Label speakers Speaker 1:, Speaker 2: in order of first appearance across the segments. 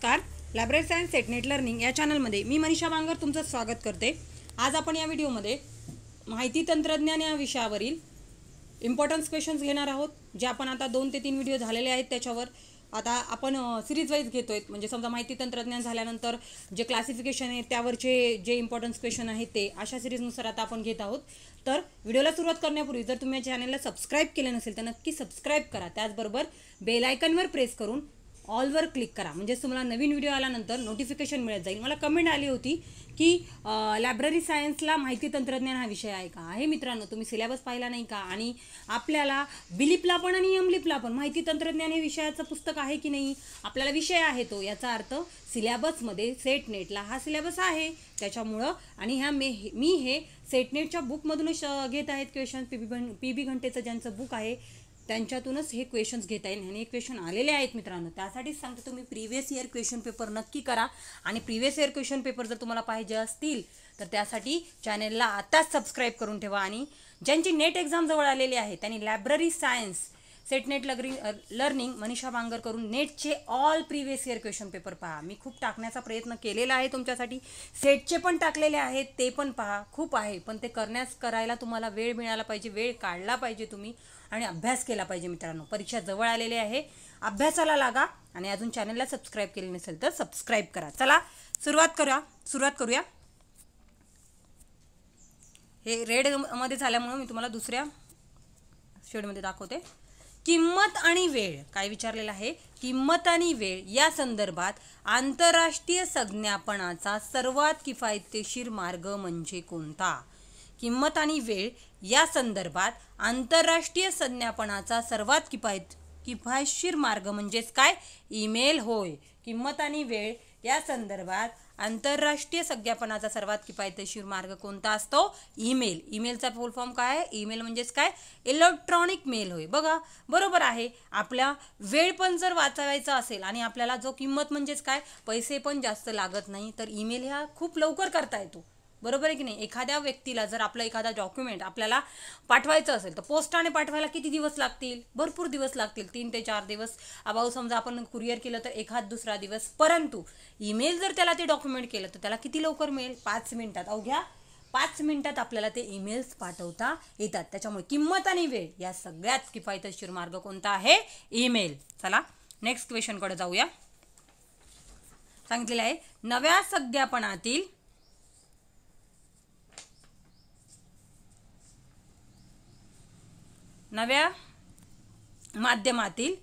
Speaker 1: नमस्कार library science SET NET learning या चॅनलमध्ये मी मनीषा बांगर तुमचं स्वागत करते आज आपण या व्हिडिओमध्ये माहिती तंत्रज्ञान या विषयावरील इम्पॉर्टन्स क्वेश्चन्स घेणार आहोत जे आपण आता दोन ते तीन व्हिडिओ झालेले आहेत त्याच्यावर आता आपण सिरीज वाईज घेतो आहेत म्हणजे समजा माहिती तंत्रज्ञान झाल्यानंतर जे क्लासिफिकेशन आहे त्यावरचे जे इम्पॉर्टन्स क्वेश्चन आहेत ते अशा सिरीजनुसार आता आपण घेत आहोत तर व्हिडिओला सुरुवात करण्यापूर्वी जर तुम्ही या चॅनलला सबस्क्राईब केलं नसेल तर नक्की सबस्क्राईब करा त्याचबरोबर बेलायकनवर प्रेस करून ऑलवर क्लिक करा म्हणजेच तुम्हाला नवीन व्हिडिओ आल्यानंतर नोटिफिकेशन मिळत जाईल मला कमेंट आली होती की लायब्ररी सायन्सला माहिती तंत्रज्ञान हा विषय आहे का आहे मित्रांनो तुम्ही सिलेबस पाहिला नाही का आणि आपल्याला बिलिपला पण आणि यमलिपला पण माहिती तंत्रज्ञान हे विषयाचं पुस्तक आहे की नाही आपल्याला विषय आहे तो याचा अर्थ सिलेबसमध्ये नेटला हा सिलेबस आहे त्याच्यामुळं आणि ह्या मे मी हे सेटनेटच्या बुकमधूनच घेत आहेत question P B P B घंटेचं ज्यांचं बुक आहे त्यांच्यातूनच हे क्वेश्चन्स घेता येईल आणि हे क्वेश्चन आलेले आहेत मित्रांनो त्यासाठीच सांगते तुम्ही प्रिव्हियस इयर क्वेश्चन पेपर नक्की करा आणि प्रिव्हियस इयर क्वेश्चन पेपर जर तुम्हाला पाहिजे असतील तर त्यासाठी चॅनेलला आताच सबस्क्राईब करून ठेवा आणि ज्यांची नेट एक्झाम जवळ आलेली आहे त्यांनी लायब्ररी सायन्स सेटनेट लगरी लर्निंग मनीषा बांगर करून नेटचे all previous year question paper पहा मी खूप टाकण्याचा प्रयत्न केलेला आहे तुमच्यासाठी सेटचे पण टाकलेले आहेत ते पण पहा खूप आहे पण ते करण्यास करायला तुम्हाला वेळ मिळाला पाहिजे वेळ काढला पाहिजे तुम्ही आणि अभ्यास केला पाहिजे मित्रांनो परीक्षा जवळ आलेली आहे अभ्यासाला लागा आणि अजून चॅनलला सबस्क्राईब केले नसेल तर सबस्क्राईब करा चला सुरुवात करूया सुरुवात करूया हे रेड रेडमध्ये झाल्यामुळं मी तुम्हाला दुसऱ्या शेडमध्ये दाखवते किंमत आणि वेळ काय विचारलेला आहे किंमत आणि वेळ या संदर्भात आंतरराष्ट्रीय संज्ञापनाचा सर्वात किफायतशीर मार्ग म्हणजे कोणता किंमत आणि वेळ या संदर्भात आंतरराष्ट्रीय संज्ञापनाचा सर्वात किफायत किफायतशीर मार्ग म्हणजेच काय ईमेल होय किंमत आणि वेळ या संदर्भात आंतरराष्ट्रीय संज्ञापनाचा सर्वात किफायतशीर मार्ग कोणता असतो ईमेल ईमेलचा फुल फॉर्म काय आहे ईमेल म्हणजेच काय इलेक्ट्रॉनिक मेल होय बघा बरोबर आहे आपला वेळ पण जर वाचवायचा असेल आणि आपल्याला जो किंमत म्हणजेच काय पैसे पण जास्त लागत नाही तर ईमेल ह्या खूप लवकर करता येतो बरोबर आहे की नाही एखाद्या व्यक्तीला जर आपलं एखादा डॉक्युमेंट आपल्याला पाठवायचं असेल तर पोस्टाने पाठवायला किती दिवस लागतील भरपूर दिवस लागतील तीन ते चार दिवस अभाऊ समजा आपण कुरिअर केलं तर एखाद दुसरा दिवस परंतु ईमेल जर त्याला ते डॉक्युमेंट केलं तर त्याला किती लवकर मिळेल पाच मिनिटात अवघ्या पाच मिनिटात आपल्याला ते ईमेल्स पाठवता येतात त्याच्यामुळे किंमत आणि वेळ या सगळ्यात किफायतशीर मार्ग कोणता आहे ईमेल चला नेक्स्ट क्वेश्चनकडे जाऊया सांगितलेलं आहे नव्या सज्ञापनातील नव्या माध्यमातील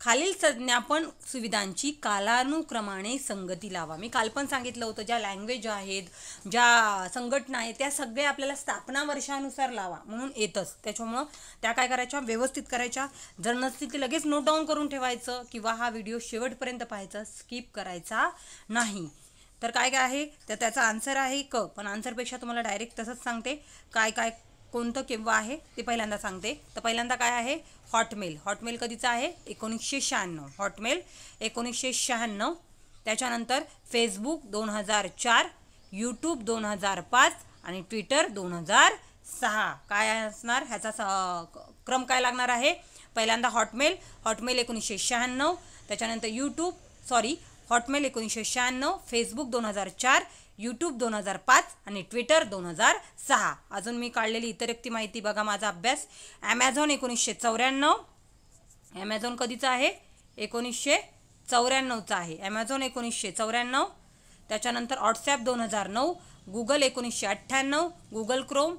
Speaker 1: खालील संज्ञापन सुविधांची कालानुक्रमाने संगती लावा मी काल पण सांगितलं होतं ज्या लँग्वेज आहेत ज्या संघटना आहेत त्या सगळ्या आपल्याला स्थापना वर्षानुसार लावा म्हणून येतच त्याच्यामुळं त्या काय करायच्या व्यवस्थित करायच्या जर नसतील ते लगेच नोट डाऊन करून ठेवायचं किंवा हा व्हिडिओ शेवटपर्यंत पाहायचा स्किप करायचा नाही तर काय काय आहे तर त्याचा आन्सर आहे क पण आन्सरपेक्षा तुम्हाला डायरेक्ट तसंच सांगते काय काय कोणतं केव्हा आहे ते पहिल्यांदा सांगते तर पहिल्यांदा काय आहे हॉटमेल हॉटमेल कधीचा आहे एकोणीसशे शहाण्णव हॉटमेल एकोणीसशे शहाण्णव त्याच्यानंतर फेसबुक दोन हजार चार यूट्यूब दोन हजार पाच आणि ट्विटर दोन हजार सहा काय असणार ह्याचा स क्रम काय लागणार आहे पहिल्यांदा हॉटमेल हॉटमेल एकोणीसशे शहाण्णव त्याच्यानंतर यूट्यूब सॉरी हॉटमेल एकोणीसशे शहाण्णव फेसबुक दोन हजार चार यूट्यूब दोन हजार पाच आणि ट्विटर दोन हजार सहा अजून मी काढलेली इतर व्यक्ती माहिती बघा माझा अभ्यास ॲमेझॉन एकोणीसशे चौऱ्याण्णव ॲमेझॉन कधीचा आहे एकोणीसशे चौऱ्याण्णवचा आहे ॲमेझॉन एकोणीसशे चौऱ्याण्णव त्याच्यानंतर व्हॉट्सॲप दोन हजार नऊ गुगल एकोणीसशे अठ्ठ्याण्णव गुगल क्रोम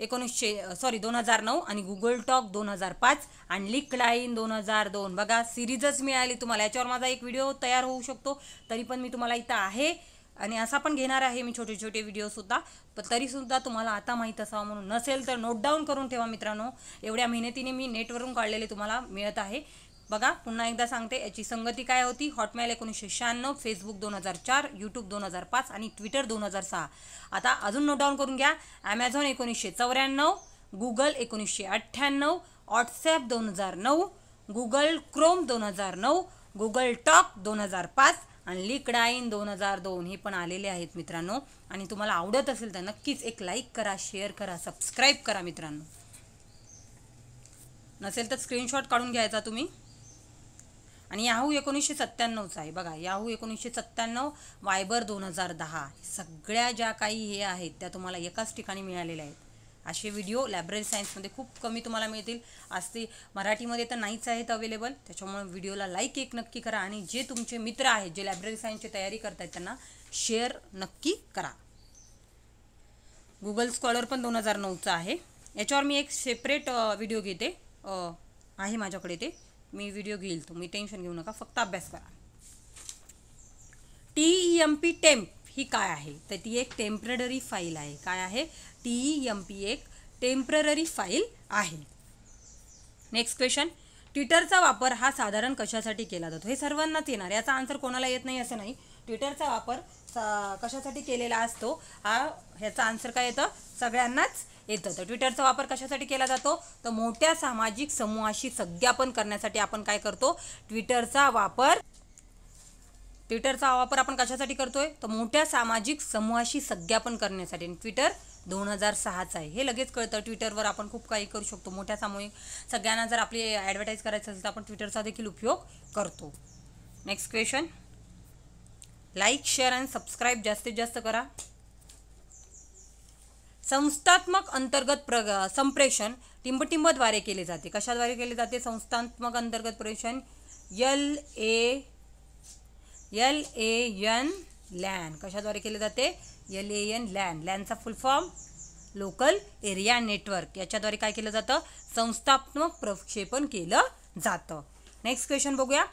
Speaker 1: एकोणीसशे सॉरी दोन हजार नऊ आणि गुगल टॉक दोन हजार पाच आणि लिक लाईन दोन हजार दोन बघा सिरीजच मिळाली तुम्हाला याच्यावर माझा एक व्हिडिओ तयार होऊ शकतो तरी पण मी तुम्हाला इथं आहे आणि असा पण घेणार आहे मी छोटे छोटे व्हिडिओसुद्धा पण तरीसुद्धा तुम्हाला आता माहीत असावं म्हणून नसेल तर नोट डाऊन करून ठेवा मित्रांनो एवढ्या मेहनतीने मी नेटवरून काढलेले तुम्हाला मिळत आहे बघा पुन्हा एकदा सांगते याची संगती काय होती हॉटमेल एकोणीसशे शहाण्णव फेसबुक दोन हजार चार यूट्यूब दोन हजार पाच आणि ट्विटर दोन हजार सहा आता अजून नोट डाऊन करून घ्या ॲमेझॉन एकोणीसशे चौऱ्याण्णव गुगल एकोणीसशे अठ्ठ्याण्णव व्हॉट्सॲप दोन हजार नऊ गुगल क्रोम दोन हजार नऊ गुगल टॉक दोन हजार पाच आणि लिकड दोन हजार दोन हे पण आलेले आहेत मित्रांनो आणि तुम्हाला आवडत असेल तर नक्कीच एक लाईक करा शेअर करा सबस्क्राईब करा मित्रांनो नसेल तर स्क्रीनशॉट काढून घ्यायचा तुम्ही आणि याहू एकोणीसशे सत्त्याण्णवचा आहे बघा याहू एकोणीसशे सत्त्याण्णव वायबर दोन हजार दहा सगळ्या ज्या काही हे आहेत त्या तुम्हाला एकाच ठिकाणी मिळालेल्या आहेत असे व्हिडिओ लायब्ररी सायन्समध्ये खूप कमी तुम्हाला मिळतील आज ते मराठीमध्ये तर नाहीच आहेत अवेलेबल त्याच्यामुळे व्हिडिओला लाईक एक नक्की करा आणि जे तुमचे मित्र आहेत जे लायब्ररी सायन्सची तयारी आहेत त्यांना शेअर नक्की करा गुगल स्कॉलर पण दोन हजार नऊचा आहे याच्यावर मी एक सेपरेट व्हिडिओ घेते आहे माझ्याकडे ते मी व्हिडिओ घेईल तुम्ही टेन्शन घेऊ नका फक्त अभ्यास करा T E M P temp ही काय आहे तर ती एक टेम्पररी फाईल आहे काय आहे टी एम पी एक टेम्पररी फाईल आहे नेक्स्ट क्वेश्चन ट्विटरचा वापर हा साधारण कशासाठी केला जातो हे सर्वांनाच येणार याचा आन्सर कोणाला येत नाही असं नाही ट्विटरचा वापर कशासाठी केलेला असतो हा ह्याचा आन्सर काय येतं सगळ्यांनाच येतं तर ट्विटरचा वापर कशासाठी केला जातो तर मोठ्या सामाजिक समूहाशी संज्ञापन करण्यासाठी आपण काय करतो ट्विटरचा वापर ट्विटरचा वापर आपण कशासाठी करतोय तर मोठ्या सामाजिक समूहाशी संज्ञापन करण्यासाठी ट्विटर दोन हजार सहाचं आहे हे लगेच कळतं ट्विटरवर आपण खूप काही करू शकतो मोठ्या सामूहिक सगळ्यांना जर आपली ॲडव्हर्टाईज करायचं असेल तर आपण ट्विटरचा देखील उपयोग करतो next question like share and subscribe जास्तीत जास्त करा संस्थात्मक अंतर्गत प्र संप्रेषण टिंबटिंबद्वारे केले जाते कशाद्वारे केले जाते संस्थात्मक अंतर्गत प्रेषण L A L A N LAN कशाद्वारे केले जाते एल ए एन लॅन लॅनचा full form local area network याच्याद्वारे काय केलं जातं संस्थात्मक प्रक्षेपण केलं जातं नेक्स्ट क्वेश्चन बघूया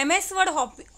Speaker 1: एम एस वर्ड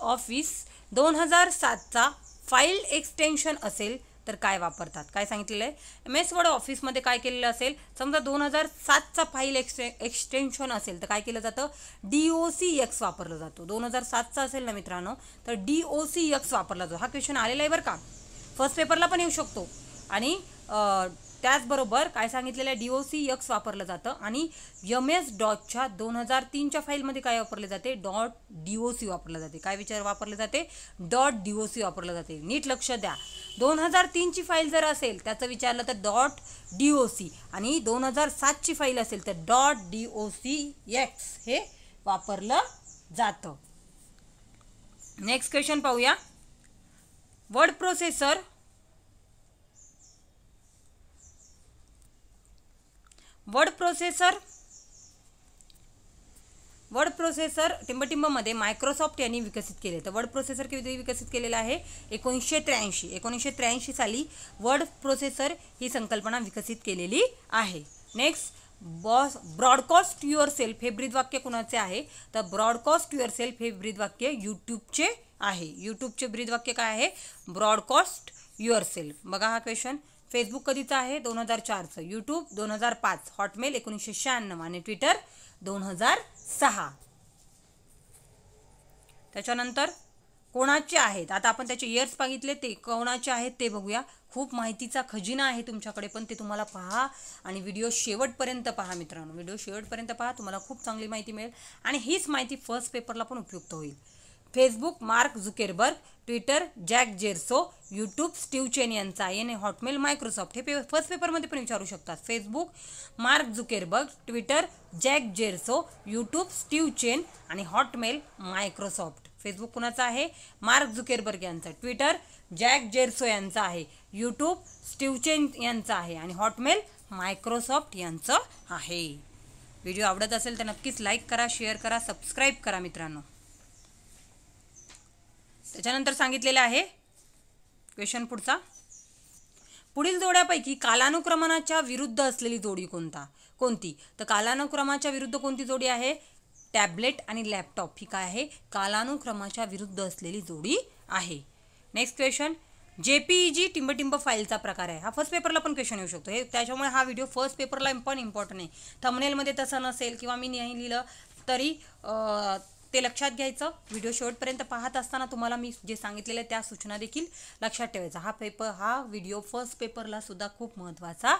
Speaker 1: ऑफिस दोन हजार सातचा फाईल एक्सटेन्शन असेल तर काय वापरतात काय सांगितलेलं आहे एम एस वर्ड ऑफिसमध्ये काय केलेलं असेल समजा दोन हजार सातचा फाईल एक्सटे एक्सटेन्शन असेल तर काय केलं जातं डी ओ सी एक्स वापरलं जातो दोन हजार सातचा असेल ना मित्रांनो तर डी ओ सी एक्स वापरला जातो हा क्वेश्चन आलेला आहे बरं का फर्स्ट पेपरला पण येऊ शकतो आणि त्याचबरोबर काय सांगितलेलं आहे डी ओ सी यक्स वापरलं जातं आणि यम एस डॉटच्या दोन हजार तीनच्या फाईलमध्ये काय वापरले जाते डॉट डी ओ सी वापरलं जाते काय विचार वापरले जाते डॉट डी ओ सी वापरलं जाते नीट लक्ष द्या दोन हजार तीनची फाईल जर असेल त्याचं विचारलं तर डॉट डी ओ सी आणि दोन हजार सातची फाईल असेल तर dot D O C X हे वापरलं जातं नेक्स्ट क्वेश्चन पाहूया word processor word processor word processor टिंबटिंबमध्ये मायक्रोसॉफ्ट यांनी विकसित केले तर वर्ड प्रोसेसर किती विकसित केलेलं आहे एकोणीसशे त्र्याऐंशी एकोणीसशे त्र्याऐंशी साली वर्ड प्रोसेसर ही संकल्पना विकसित केलेली आहे next boss broadcast yourself हे ब्रीदवाक्य कोणाचे आहे तर ब्रॉडकास्ट युअर सेल्फ हे ब्रीदवाक्य यूट्यूबचे आहे यूट्यूबचे ब्रीदवाक्य काय आहे ब्रॉडकास्ट युअर सेल्फ बघा हा क्वेश्चन फेसबुक कधीचं आहे दोन हजार चारचं यूट्यूब दोन हजार पाच हॉटमेल एकोणीसशे शहाण्णव आणि ट्विटर दोन हजार सहा त्याच्यानंतर कोणाचे आहेत आता आपण त्याचे इयर्स बघितले ते कोणाचे आहेत ते बघूया खूप माहितीचा खजिना आहे तुमच्याकडे पण ते तुम्हाला पहा आणि व्हिडिओ शेवटपर्यंत पहा मित्रांनो व्हिडिओ शेवटपर्यंत पहा तुम्हाला खूप चांगली माहिती मिळेल आणि हीच माहिती फर्स्ट पेपरला पण उपयुक्त होईल Facebook Mark Zuckerberg Twitter Jack Dorsey YouTube Steve Chen यांचा याने हॉटमेल मायक्रोसॉफ्ट हे पे फर्स्ट पेपरमध्ये पण विचारू शकतात Facebook Mark Zuckerberg Twitter Jack Dorsey YouTube Steve Chen आणि हॉटमेल मायक्रोसॉफ्ट फेसबुक कुणाचा आहे मार्क झुकेरबर्ग यांचा ट्विटर जॅक जेर्सो यांचा आहे यूट्यूब स्टीव चेन यांचा आहे आणि हॉटमेल मायक्रोसॉफ्ट यांचं आहे व्हिडिओ आवडत असेल तर नक्कीच लाईक करा शेअर करा सबस्क्राईब करा मित्रांनो त्याच्यानंतर सांगितलेलं आहे क्वेश्चन पुढचा पुढील जोड्यापैकी कालानुक्रमणाच्या विरुद्ध असलेली जोडी कोणता कोणती तर कालानुक्रमाच्या विरुद्ध कोणती जोडी आहे टॅबलेट आणि लॅपटॉप ही काय आहे कालानुक्रमाच्या विरुद्ध असलेली जोडी आहे next question J P E G टिंबटिंब फाईलचा प्रकार आहे हा फर्स्ट पेपरला पण क्वेश्चन येऊ शकतो हे त्याच्यामुळे हा व्हिडिओ फर्स्ट पेपरला पण इम्पॉर्टंट आहे थमनेलमध्ये तसं नसेल किंवा मी नाही लिहिलं तरी ते लक्षात घ्यायचं व्हिडिओ शेवटपर्यंत पाहत असताना तुम्हाला मी जे सांगितलेलं त्या सूचना देखील लक्षात ठेवायचा हा पेपर हा व्हिडिओ फर्स्ट पेपरला सुद्धा खूप महत्त्वाचा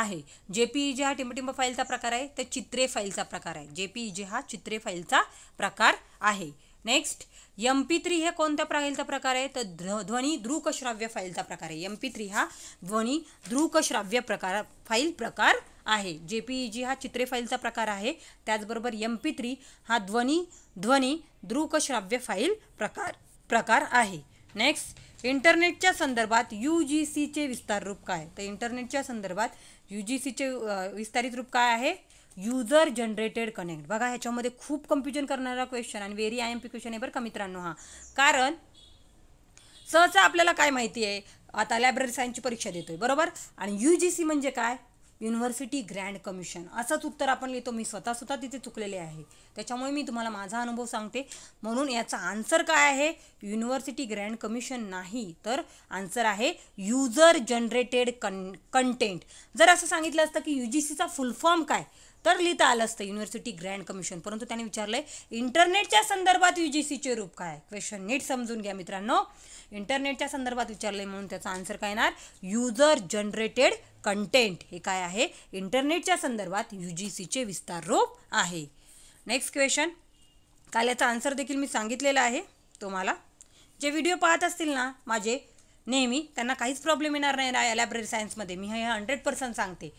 Speaker 1: आहे जे पी ई जे हा टिंबटिंब फाईलचा प्रकार आहे तर चित्रे फाईलचा प्रकार आहे जे पी ई जे हा चित्रे फाईलचा प्रकार आहे नेक्स्ट एम पी थ्री हे कोणत्या फाईलचा प्रकार आहे तर ध्व ध्वनी दृकश्राव्य फाईलचा प्रकार आहे एम पी थ्री हा ध्वनी दृकश्राव्य प्रकार फाईल प्रकार आहे जे पी ई जी हा चित्रे फाईलचा प्रकार आहे त्याचबरोबर एम पी थ्री हा ध्वनी ध्वनी दृकश्राव्य फाईल प्रकार प्रकार आहे नेक्स्ट इंटरनेटच्या संदर्भात यू जी सीचे विस्तार रूप काय तर इंटरनेटच्या संदर्भात यू जी सीचे विस्तारित रूप काय आहे युजर जनरेटेड कनेक्ट बघा ह्याच्यामध्ये खूप कन्फ्युजन करणारा क्वेश्चन आणि very I M P question आहे बरं का मित्रांनो हा कारण सहसा आपल्याला काय माहिती आहे आता लायब्ररी सायन्सची परीक्षा देतोय बरोबर आणि यू जी सी म्हणजे काय युनिव्हर्सिटी ग्रँड कमिशन असंच उत्तर आपण लिहितो मी स्वतः स्वतः तिथे चुकलेले आहे त्याच्यामुळे मी तुम्हाला माझा अनुभव सांगते म्हणून याचा आन्सर काय आहे युनिव्हर्सिटी ग्रँड कमिशन नाही तर आन्सर आहे युजर जनरेटेड कन कंटेंट जर असं सांगितलं असतं की यू जी सीचा फुल फॉर्म काय तर लिहिता आलं असतं युनिव्हर्सिटी ग्रँड कमिशन परंतु त्यांनी विचारलंय इंटरनेटच्या संदर्भात यू जी सीचे रूप काय क्वेश्चन नीट समजून घ्या मित्रांनो इंटरनेटच्या संदर्भात विचारलं म्हणून त्याचा आन्सर काय येणार युजर जनरेटेड कंटेंट हे काय आहे इंटरनेटच्या संदर्भात यू जी सीचे विस्तार रूप आहे नेक्स्ट क्वेश्चन काल याचा आन्सर देखील मी सांगितलेला आहे तुम्हाला जे व्हिडिओ पाहत असतील ना माझे नेहमी त्यांना काहीच प्रॉब्लेम येणार नाही लायब्ररी सायन्समध्ये मी हे हंड्रेड पर्सेंट सांगते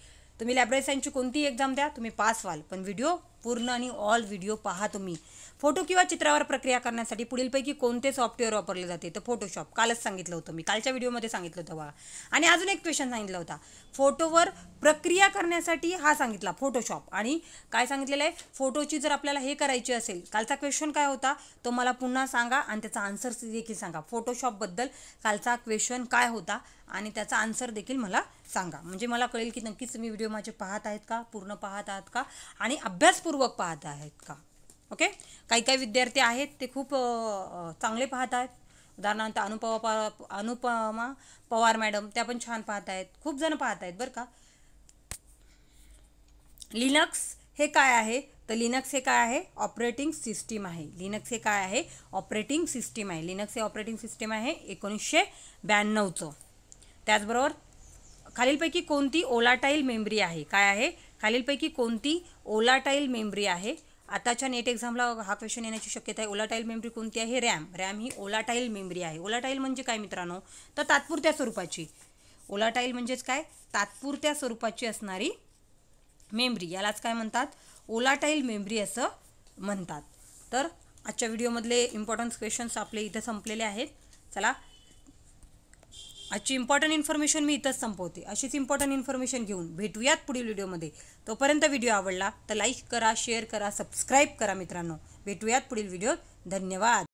Speaker 1: तुम्ही लायब्ररी सायन्सची कोणतीही एक्झाम द्या तुम्ही पास व्हाल पण व्हिडिओ पूर्ण आणि ऑल व्हिडिओ पहा तुम्ही फोटो किंवा चित्रावर प्रक्रिया करण्यासाठी पुढीलपैकी कोणते सॉफ्टवेअर वापरले जाते तर फोटोशॉप कालच सांगितलं होतं मी कालच्या व्हिडिओमध्ये सांगितलं होतं बघा आणि अजून एक क्वेश्चन सांगितला होता फोटोवर प्रक्रिया करण्यासाठी हा सांगितला फोटोशॉप आणि काय सांगितलेलं आहे फोटोची जर आपल्याला हे करायची असेल कालचा क्वेश्चन काय होता तो मला पुन्हा सांगा आणि त्याचा आन्सर देखील सांगा फोटोशॉपबद्दल कालचा क्वेश्चन काय होता आणि त्याचा आन्सर देखील मला सांगा म्हणजे मला कळेल की नक्कीच तुम्ही व्हिडिओ माझे पाहत आहेत का पूर्ण पाहत आहात का आणि अभ्यासपूर्ण काळजीपूर्वक पाहत आहेत का ओके काही काही विद्यार्थी आहेत ते खूप चांगले पाहत आहेत उदाहरणार्थ अनुपमा अनुपमा पवार मॅडम त्या पण छान पाहत आहेत खूप जण पाहत आहेत बरं का लिनक्स हे काय आहे तर लिनक्स हे काय आहे ऑपरेटिंग सिस्टीम आहे लिनक्स हे काय आहे ऑपरेटिंग सिस्टीम आहे लिनक्स हे ऑपरेटिंग सिस्टीम आहे एकोणीसशे ब्याण्णवचं त्याचबरोबर खालीलपैकी कोणती ओलाटाईल मेमरी आहे काय आहे खालीलपैकी कोणती ओलाटाईल मेमरी आहे आताच्या नेट एक्झामला हा क्वेश्चन येण्याची शक्यता आहे ओलाटाईल मेमरी कोणती आहे रॅम रॅम ही ओलाटाईल मेमरी आहे ओलाटाईल म्हणजे काय मित्रांनो तर तात्पुरत्या स्वरूपाची ओलाटाईल म्हणजेच काय तात्पुरत्या स्वरूपाची असणारी मेमरी यालाच काय म्हणतात ओलाटाईल मेमरी असं म्हणतात तर आजच्या व्हिडिओमधले इम्पॉर्टन्स क्वेश्चन्स आपले इथं संपलेले आहेत चला आजची इम्पॉर्टंट इन्फॉर्मेशन मी इथंच संपवते अशीच इम्पॉर्टंट इन्फॉर्मेशन घेऊन भेटूयात पुढील व्हिडिओमध्ये तोपर्यंत व्हिडिओ आवडला तर लाईक करा शेअर करा सबस्क्राईब करा मित्रांनो भेटूयात पुढील व्हिडिओ धन्यवाद